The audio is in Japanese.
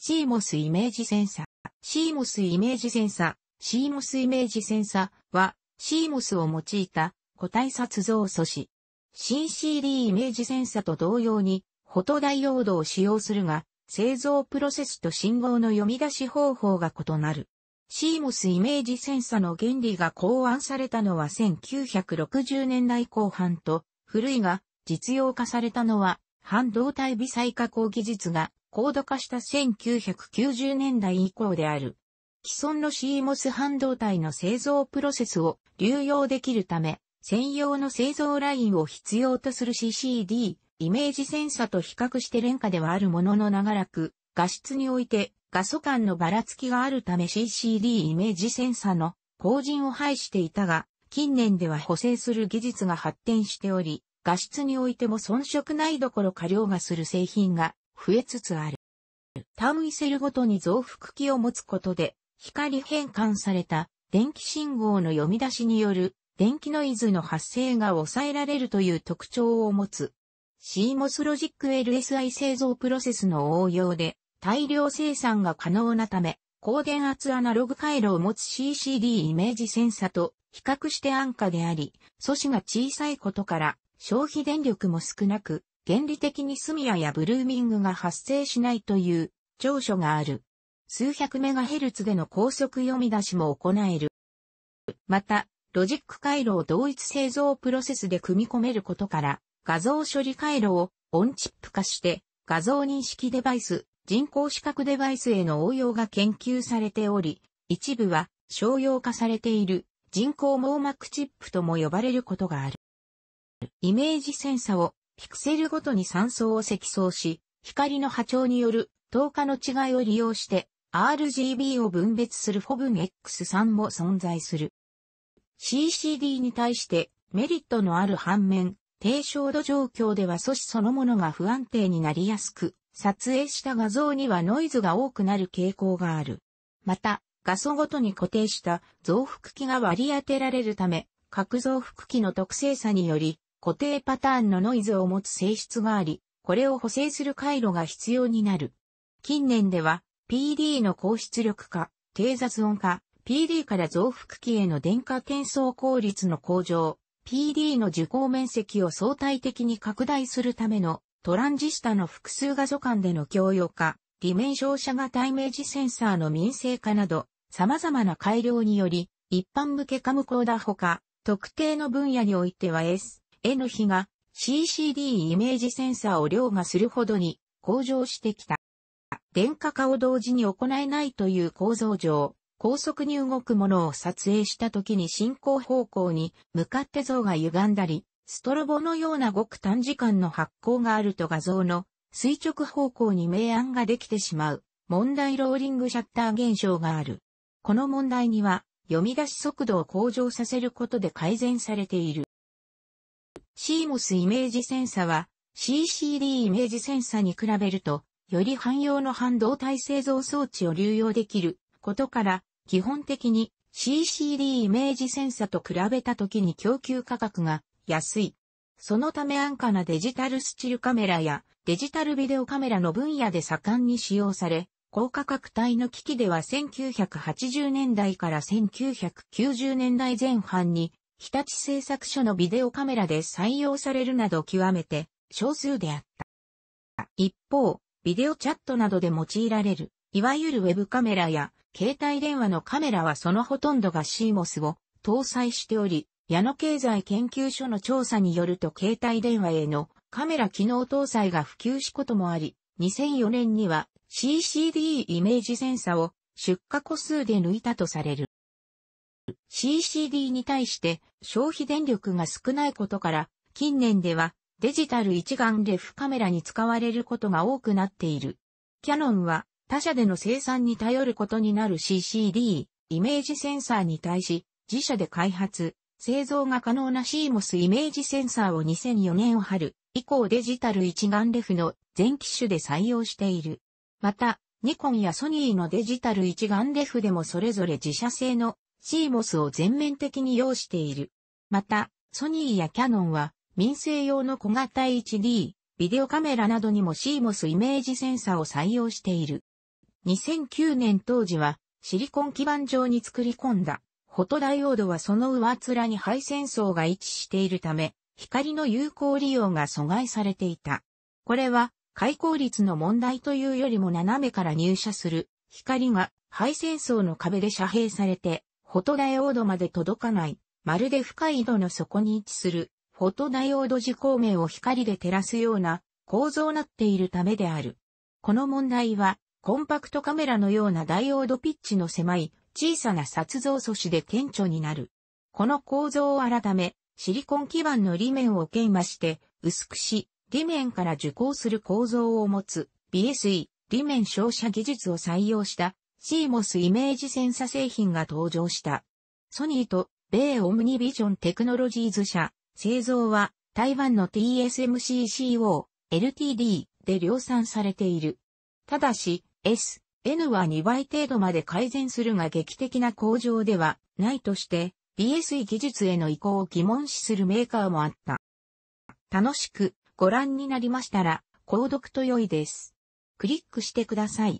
シーモスイメージセンサ。シーモスイメージセンサ、シーモスイメージセンサは、シーモスを用いた個体撮像素子。新 CD イメージセンサと同様に、フォトダイオードを使用するが、製造プロセスと信号の読み出し方法が異なる。シーモスイメージセンサの原理が考案されたのは1960年代後半と、古いが実用化されたのは半導体微細加工技術が高度化した1990年代以降である。既存の CMOS 半導体の製造プロセスを流用できるため、専用の製造ラインを必要とする CCD、イメージセンサと比較して廉価ではあるものの長らく、画質において画素間のばらつきがあるため CCD イメージセンサの後陣を排していたが、近年では補正する技術が発展しており、画質においても遜色ないどころか凌駕する製品が増えつつある。単位セルごとに増幅器を持つことで、光変換された電気信号の読み出しによる電気ノイズの発生が抑えられるという特徴を持つ。CMOS ロジック LSI 製造プロセスの応用で大量生産が可能なため、高電圧アナログ回路を持つ CCD イメージセンサと比較して安価であり、素子が小さいことから消費電力も少なく、原理的にスミアやブルーミングが発生しないという長所がある。数百メガヘルツでの高速読み出しも行える。また、ロジック回路を同一製造プロセスで組み込めることから、画像処理回路をオンチップ化して画像認識デバイス、人工視覚デバイスへの応用が研究されており、一部は商用化されている人工網膜チップとも呼ばれることがある。イメージセンサをピクセルごとに3層を積層し、光の波長による透過の違いを利用して RGB を分別するフォブン X3 も存在する。CCD に対してメリットのある反面、低照度状況では素子そのものが不安定になりやすく、撮影した画像にはノイズが多くなる傾向がある。また、画素ごとに固定した増幅器が割り当てられるため、各増幅器の特性差により、固定パターンのノイズを持つ性質があり、これを補正する回路が必要になる。近年では、PD の高出力化、低雑音化、PD から増幅器への電荷転送効率の向上、PD の受光面積を相対的に拡大するためのトランジスタの複数画素間での共用化、理面照射型イメージセンサーの民生化など、様々な改良により、一般向けカムコーダほか、特定の分野においては S、N 比が CCD イメージセンサーを凌駕するほどに向上してきた。電化化を同時に行えないという構造上、高速に動くものを撮影した時に進行方向に向かって像が歪んだり、ストロボのようなごく短時間の発光があると画像の垂直方向に明暗ができてしまう問題ローリングシャッター現象がある。この問題には読み出し速度を向上させることで改善されている。シーモスイメージセンサは CCD イメージセンサに比べると、より汎用の半導体製造装置を流用できることから、基本的に CCD イメージセンサと比べた時に供給価格が安い。そのため安価なデジタルスチルカメラやデジタルビデオカメラの分野で盛んに使用され、高価格帯の機器では1980年代から1990年代前半に日立製作所のビデオカメラで採用されるなど極めて少数であった。一方、ビデオチャットなどで用いられる、いわゆるウェブカメラや携帯電話のカメラはそのほとんどが CMOS を搭載しており、矢野経済研究所の調査によると携帯電話へのカメラ機能搭載が普及しこともあり、2004年には CCD イメージセンサを出荷個数で抜いたとされる。CCD に対して消費電力が少ないことから、近年ではデジタル一眼レフカメラに使われることが多くなっている。キャノンは他社での生産に頼ることになる CCD、イメージセンサーに対し、自社で開発、製造が可能な CMOS イメージセンサーを2004年春以降デジタル一眼レフの全機種で採用している。また、ニコンやソニーのデジタル一眼レフでもそれぞれ自社製の CMOS を全面的に要している。また、ソニーやキャノンは民生用の小型 HD、ビデオカメラなどにも CMOS イメージセンサーを採用している。2009年当時はシリコン基板上に作り込んだフォトダイオードはその上面に配線層が位置しているため、光の有効利用が阻害されていた。これは開口率の問題というよりも斜めから入射する光が配線層の壁で遮蔽されてフォトダイオードまで届かない、まるで深い井戸の底に位置する、フォトダイオード自光面を光で照らすような構造になっているためである。この問題は、コンパクトカメラのようなダイオードピッチの狭い小さな撮像素子で顕著になる。この構造を改め、シリコン基板の裏面を研磨して、薄くし、裏面から受光する構造を持つ、BSE、裏面照射技術を採用した CMOS イメージセンサ製品が登場した。ソニーと米オムニビジョンテクノロジーズ社、製造は台湾の TSMCCO、LTD で量産されている。ただし、S、N は2倍程度まで改善するが劇的な向上ではないとして、BSE 技術への移行を疑問視するメーカーもあった。楽しくご覧になりましたら、購読と良いです。クリックしてください。